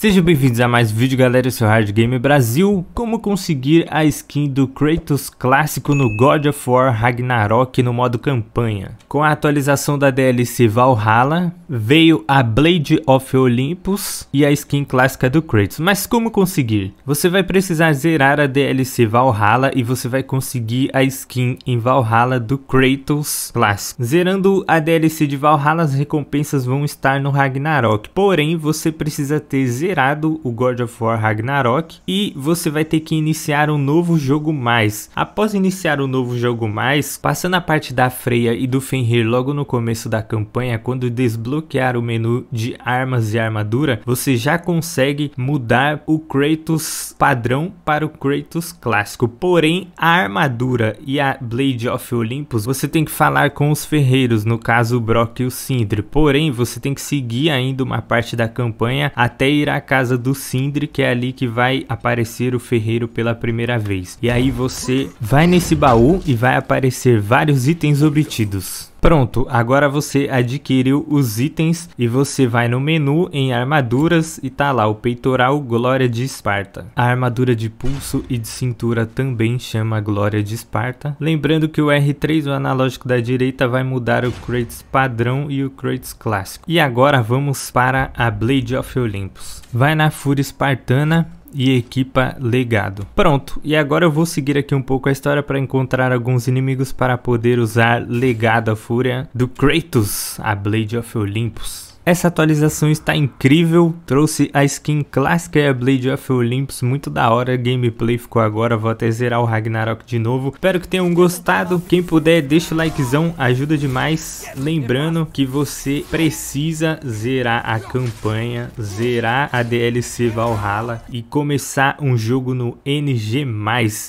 Sejam bem-vindos a mais um vídeo galera, eu sou Hard Game Brasil Como conseguir a skin do Kratos clássico no God of War Ragnarok no modo campanha Com a atualização da DLC Valhalla Veio a Blade of Olympus e a skin clássica do Kratos Mas como conseguir? Você vai precisar zerar a DLC Valhalla e você vai conseguir a skin em Valhalla do Kratos clássico Zerando a DLC de Valhalla as recompensas vão estar no Ragnarok Porém você precisa ter zerado zerado o God of War Ragnarok e você vai ter que iniciar um novo jogo mais. Após iniciar o um novo jogo mais, passando a parte da Freya e do Fenrir logo no começo da campanha, quando desbloquear o menu de armas e armadura, você já consegue mudar o Kratos padrão para o Kratos clássico. Porém, a armadura e a Blade of Olympus você tem que falar com os ferreiros, no caso o Brock e o Sindri. Porém, você tem que seguir ainda uma parte da campanha até ir à casa do Sindri, que é ali que vai aparecer o ferreiro pela primeira vez. E aí você vai nesse baú e vai aparecer vários itens obtidos. Pronto, agora você adquiriu os itens e você vai no menu em armaduras e tá lá o peitoral Glória de Esparta. A armadura de pulso e de cintura também chama a glória de Esparta. Lembrando que o R3, o analógico da direita, vai mudar o Kratos padrão e o Kratos clássico. E agora vamos para a Blade of Olympus. Vai na fúria espartana, e equipa legado. Pronto, e agora eu vou seguir aqui um pouco a história para encontrar alguns inimigos para poder usar legado a fúria do Kratos, a Blade of Olympus. Essa atualização está incrível, trouxe a skin clássica a Blade of Olympus, muito da hora, gameplay ficou agora, vou até zerar o Ragnarok de novo. Espero que tenham gostado, quem puder deixa o likezão, ajuda demais. Lembrando que você precisa zerar a campanha, zerar a DLC Valhalla e começar um jogo no NG+.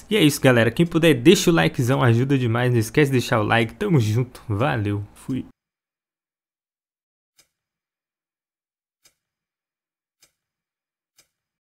E é isso galera, quem puder deixa o likezão, ajuda demais, não esquece de deixar o like, tamo junto, valeu, fui.